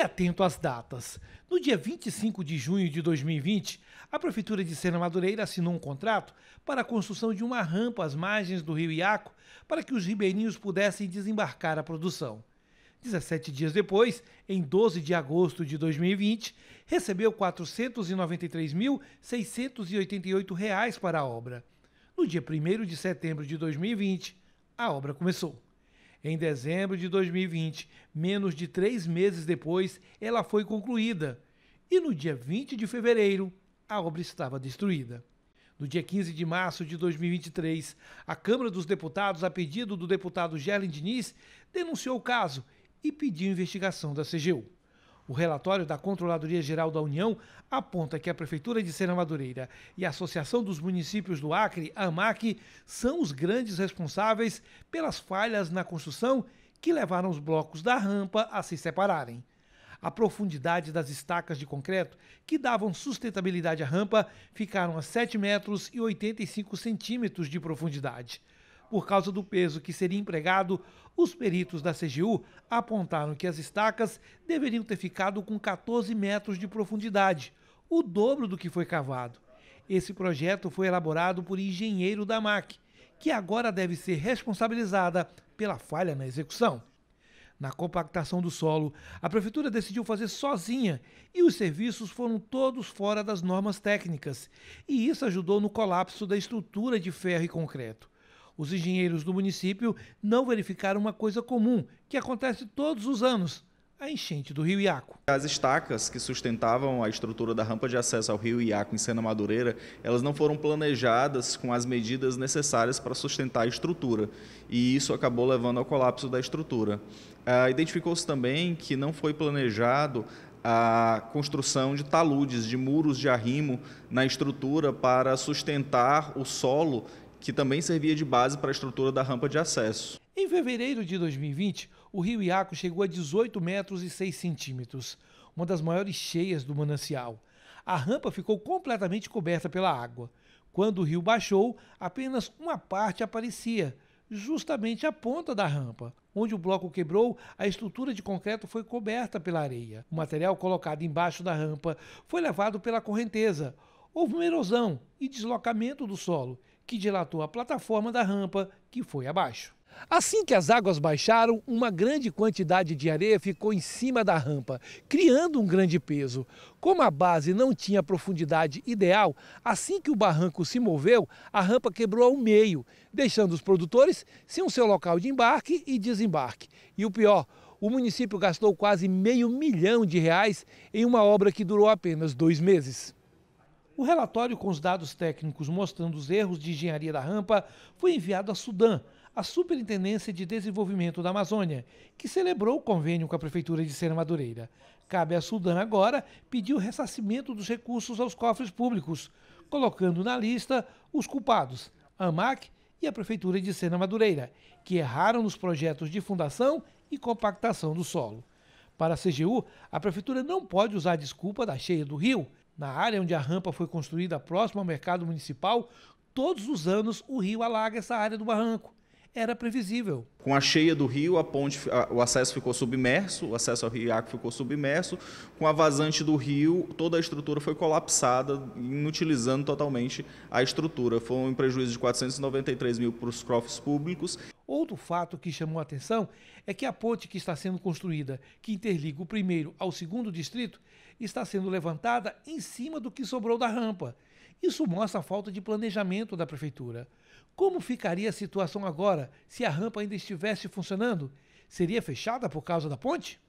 atento às datas. No dia 25 de junho de 2020, a Prefeitura de Serra Madureira assinou um contrato para a construção de uma rampa às margens do rio Iaco para que os ribeirinhos pudessem desembarcar a produção. 17 dias depois, em 12 de agosto de 2020, recebeu R$ 493.688 para a obra. No dia 1 de setembro de 2020, a obra começou. Em dezembro de 2020, menos de três meses depois, ela foi concluída. E no dia 20 de fevereiro, a obra estava destruída. No dia 15 de março de 2023, a Câmara dos Deputados, a pedido do deputado Gerlin Diniz, denunciou o caso e pediu investigação da CGU. O relatório da Controladoria Geral da União aponta que a Prefeitura de Serra Madureira e a Associação dos Municípios do Acre, a AMAC, são os grandes responsáveis pelas falhas na construção que levaram os blocos da rampa a se separarem. A profundidade das estacas de concreto que davam sustentabilidade à rampa ficaram a 7 metros e 85 centímetros de profundidade. Por causa do peso que seria empregado, os peritos da CGU apontaram que as estacas deveriam ter ficado com 14 metros de profundidade, o dobro do que foi cavado. Esse projeto foi elaborado por engenheiro da MAC, que agora deve ser responsabilizada pela falha na execução. Na compactação do solo, a prefeitura decidiu fazer sozinha e os serviços foram todos fora das normas técnicas, e isso ajudou no colapso da estrutura de ferro e concreto. Os engenheiros do município não verificaram uma coisa comum, que acontece todos os anos, a enchente do rio Iaco. As estacas que sustentavam a estrutura da rampa de acesso ao rio Iaco em Sena Madureira, elas não foram planejadas com as medidas necessárias para sustentar a estrutura e isso acabou levando ao colapso da estrutura. Ah, Identificou-se também que não foi planejado a construção de taludes, de muros de arrimo na estrutura para sustentar o solo que também servia de base para a estrutura da rampa de acesso. Em fevereiro de 2020, o rio Iaco chegou a 18 metros e 6 centímetros, uma das maiores cheias do manancial. A rampa ficou completamente coberta pela água. Quando o rio baixou, apenas uma parte aparecia, justamente a ponta da rampa. Onde o bloco quebrou, a estrutura de concreto foi coberta pela areia. O material colocado embaixo da rampa foi levado pela correnteza. Houve uma erosão e deslocamento do solo, que dilatou a plataforma da rampa, que foi abaixo. Assim que as águas baixaram, uma grande quantidade de areia ficou em cima da rampa, criando um grande peso. Como a base não tinha profundidade ideal, assim que o barranco se moveu, a rampa quebrou ao meio, deixando os produtores sem o seu local de embarque e desembarque. E o pior, o município gastou quase meio milhão de reais em uma obra que durou apenas dois meses. O relatório com os dados técnicos mostrando os erros de engenharia da rampa foi enviado a Sudan, a Superintendência de Desenvolvimento da Amazônia, que celebrou o convênio com a Prefeitura de Serra Madureira. Cabe à Sudan agora pedir o ressarcimento dos recursos aos cofres públicos, colocando na lista os culpados, a AMAC e a Prefeitura de Serra Madureira, que erraram nos projetos de fundação e compactação do solo. Para a CGU, a Prefeitura não pode usar a desculpa da cheia do rio na área onde a rampa foi construída próxima ao mercado municipal, todos os anos o rio alaga essa área do barranco era previsível. Com a cheia do rio, a ponte, a, o acesso ficou submerso, o acesso ao riaco ficou submerso. Com a vazante do rio, toda a estrutura foi colapsada, inutilizando totalmente a estrutura. Foi um prejuízo de 493 mil para os cofres públicos. Outro fato que chamou a atenção é que a ponte que está sendo construída, que interliga o primeiro ao segundo distrito, está sendo levantada em cima do que sobrou da rampa. Isso mostra a falta de planejamento da prefeitura. Como ficaria a situação agora se a rampa ainda estivesse funcionando? Seria fechada por causa da ponte?